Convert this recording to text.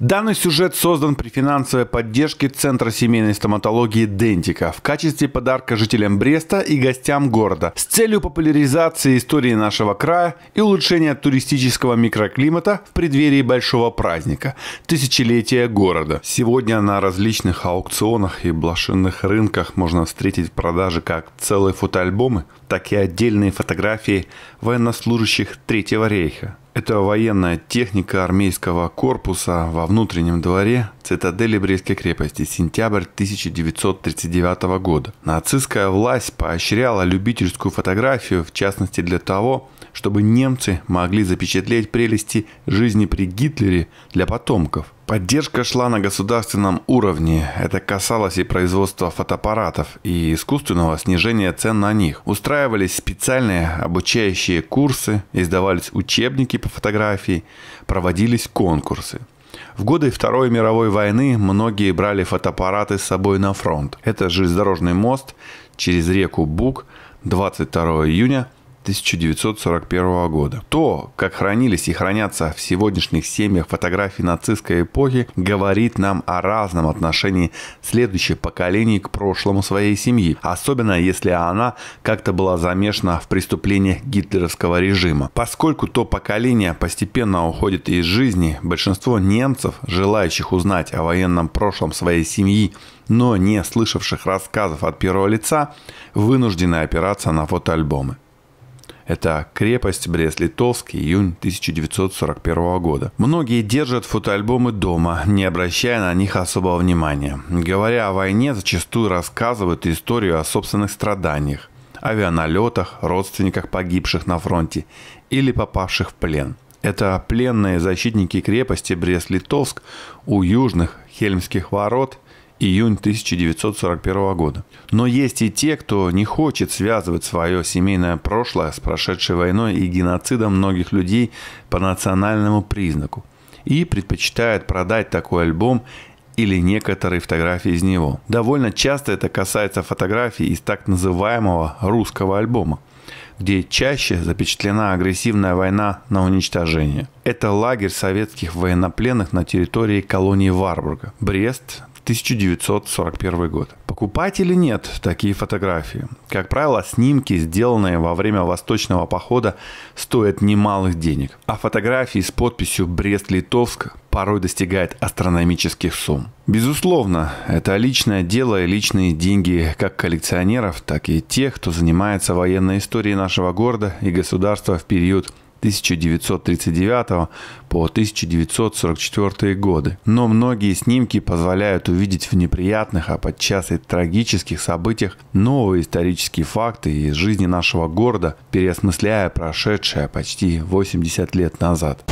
Данный сюжет создан при финансовой поддержке Центра семейной стоматологии «Дентика» в качестве подарка жителям Бреста и гостям города с целью популяризации истории нашего края и улучшения туристического микроклимата в преддверии большого праздника – тысячелетия города. Сегодня на различных аукционах и блошинных рынках можно встретить в продаже как целые фотоальбомы, так и отдельные фотографии военнослужащих Третьего рейха – это военная техника армейского корпуса во внутреннем дворе цитадели Брестской крепости, сентябрь 1939 года. Нацистская власть поощряла любительскую фотографию, в частности для того, чтобы немцы могли запечатлеть прелести жизни при Гитлере для потомков. Поддержка шла на государственном уровне. Это касалось и производства фотоаппаратов, и искусственного снижения цен на них. Устраивались специальные обучающие курсы, издавались учебники по фотографии, проводились конкурсы. В годы Второй мировой войны многие брали фотоаппараты с собой на фронт. Это железнодорожный мост через реку Бук 22 июня 1941 года. То, как хранились и хранятся в сегодняшних семьях фотографии нацистской эпохи, говорит нам о разном отношении следующих поколений к прошлому своей семьи, особенно если она как-то была замешана в преступлениях гитлеровского режима. Поскольку то поколение постепенно уходит из жизни, большинство немцев, желающих узнать о военном прошлом своей семьи, но не слышавших рассказов от первого лица, вынуждены опираться на фотоальбомы. Это крепость Брест-Литовск, июнь 1941 года. Многие держат фотоальбомы дома, не обращая на них особого внимания. Говоря о войне, зачастую рассказывают историю о собственных страданиях, авианалетах, родственниках погибших на фронте или попавших в плен. Это пленные защитники крепости Брест-Литовск у южных Хельмских ворот июнь 1941 года. Но есть и те, кто не хочет связывать свое семейное прошлое с прошедшей войной и геноцидом многих людей по национальному признаку и предпочитает продать такой альбом или некоторые фотографии из него. Довольно часто это касается фотографий из так называемого русского альбома, где чаще запечатлена агрессивная война на уничтожение. Это лагерь советских военнопленных на территории колонии Варбурга. Брест, 1941 год. Покупать или нет такие фотографии? Как правило, снимки, сделанные во время восточного похода, стоят немалых денег, а фотографии с подписью «Брест-Литовск» порой достигают астрономических сумм. Безусловно, это личное дело и личные деньги как коллекционеров, так и тех, кто занимается военной историей нашего города и государства в период 1939 по 1944 годы. Но многие снимки позволяют увидеть в неприятных, а подчас и трагических событиях новые исторические факты из жизни нашего города, переосмысляя прошедшее почти 80 лет назад.